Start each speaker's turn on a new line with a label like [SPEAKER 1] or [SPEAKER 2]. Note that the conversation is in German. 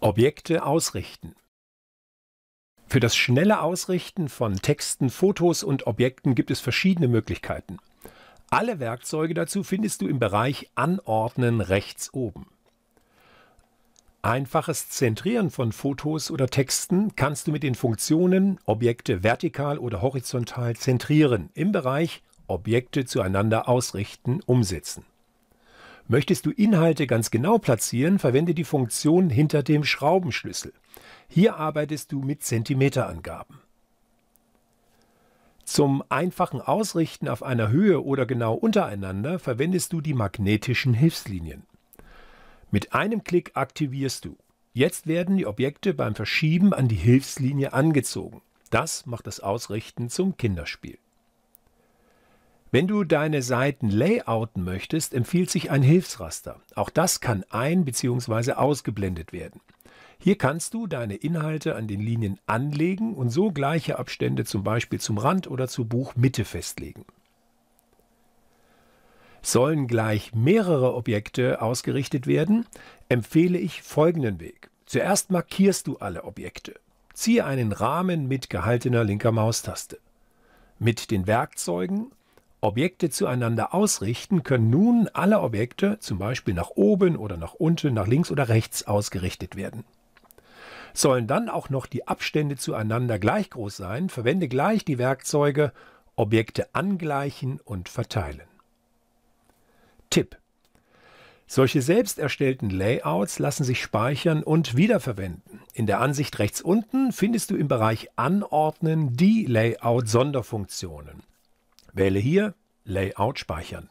[SPEAKER 1] Objekte ausrichten. Für das schnelle Ausrichten von Texten, Fotos und Objekten gibt es verschiedene Möglichkeiten. Alle Werkzeuge dazu findest du im Bereich Anordnen rechts oben. Einfaches Zentrieren von Fotos oder Texten kannst du mit den Funktionen Objekte vertikal oder horizontal zentrieren im Bereich Objekte zueinander ausrichten umsetzen. Möchtest du Inhalte ganz genau platzieren, verwende die Funktion hinter dem Schraubenschlüssel. Hier arbeitest du mit Zentimeterangaben. Zum einfachen Ausrichten auf einer Höhe oder genau untereinander verwendest du die magnetischen Hilfslinien. Mit einem Klick aktivierst du. Jetzt werden die Objekte beim Verschieben an die Hilfslinie angezogen. Das macht das Ausrichten zum Kinderspiel. Wenn du deine Seiten layouten möchtest, empfiehlt sich ein Hilfsraster. Auch das kann ein- bzw. ausgeblendet werden. Hier kannst du deine Inhalte an den Linien anlegen und so gleiche Abstände zum Beispiel zum Rand oder zur Buchmitte festlegen. Sollen gleich mehrere Objekte ausgerichtet werden, empfehle ich folgenden Weg. Zuerst markierst du alle Objekte. Ziehe einen Rahmen mit gehaltener linker Maustaste. Mit den Werkzeugen Objekte zueinander ausrichten, können nun alle Objekte zum Beispiel nach oben oder nach unten, nach links oder rechts ausgerichtet werden. Sollen dann auch noch die Abstände zueinander gleich groß sein, verwende gleich die Werkzeuge Objekte angleichen und verteilen. Tipp solche selbst erstellten Layouts lassen sich speichern und wiederverwenden. In der Ansicht rechts unten findest du im Bereich Anordnen die Layout-Sonderfunktionen. Wähle hier Layout speichern.